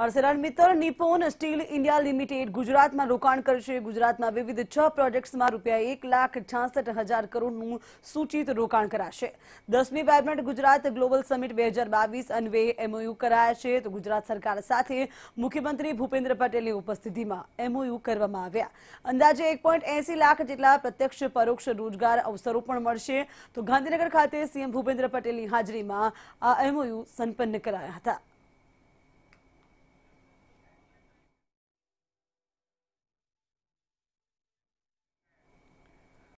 અર્સેલન Mittal Nippon steel India limited ગુજરાતમાં રોકાણ કરશે ગુજરાતમાં વિવિધ છ પ્રોજેક્ટ્સમાં રૂપિયા એક લાખ છાસઠ હજાર કરોડનું સૂચિત રોકાણ કરાશે દસમી વાઇબ્રન્ટ ગુજરાત ગ્લોબલ સમિટ બે હજાર બાવીસ અન્વયે એમઓયુ કરાયા છે તો ગુજરાત સરકાર સાથે મુખ્યમંત્રી ભૂપેન્દ્ર પટેલની ઉપસ્થિતિમાં એમઓયુ કરવામાં આવ્યા અંદાજે એક લાખ જેટલા પ્રત્યક્ષ પરોક્ષ રોજગાર અવસરો પણ મળશે તો ગાંધીનગર ખાતે સીએમ ભૂપેન્દ્ર પટેલની હાજરીમાં આ એમઓયુ સંપન્ન કરાયા હતા